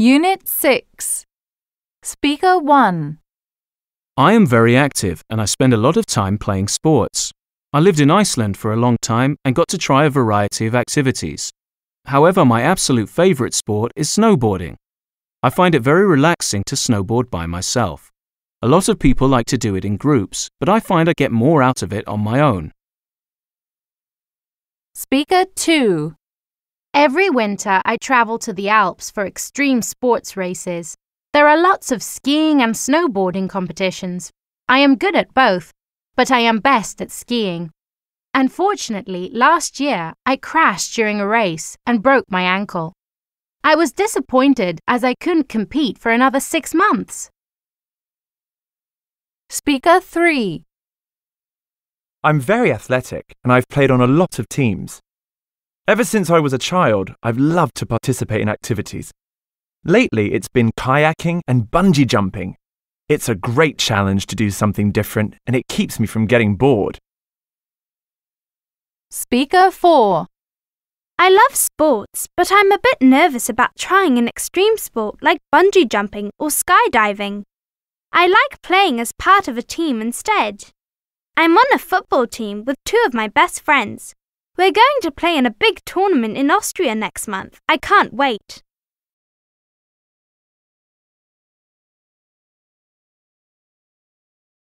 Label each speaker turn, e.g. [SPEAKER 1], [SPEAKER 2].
[SPEAKER 1] Unit 6. Speaker 1.
[SPEAKER 2] I am very active and I spend a lot of time playing sports. I lived in Iceland for a long time and got to try a variety of activities. However, my absolute favorite sport is snowboarding. I find it very relaxing to snowboard by myself. A lot of people like to do it in groups, but I find I get more out of it on my own.
[SPEAKER 1] Speaker 2. Every winter, I travel to the Alps for extreme sports races. There are lots of skiing and snowboarding competitions. I am good at both, but I am best at skiing. Unfortunately, last year I crashed during a race and broke my ankle. I was disappointed as I couldn't compete for another six months. Speaker 3
[SPEAKER 3] I'm very athletic and I've played on a lot of teams. Ever since I was a child, I've loved to participate in activities. Lately, it's been kayaking and bungee jumping. It's a great challenge to do something different, and it keeps me from getting bored.
[SPEAKER 4] Speaker 4 I love sports, but I'm a bit nervous about trying an extreme sport like bungee jumping or skydiving. I like playing as part of a team instead. I'm on a football team with two of my best friends, we're going to play in a big tournament in Austria next month. I can't wait.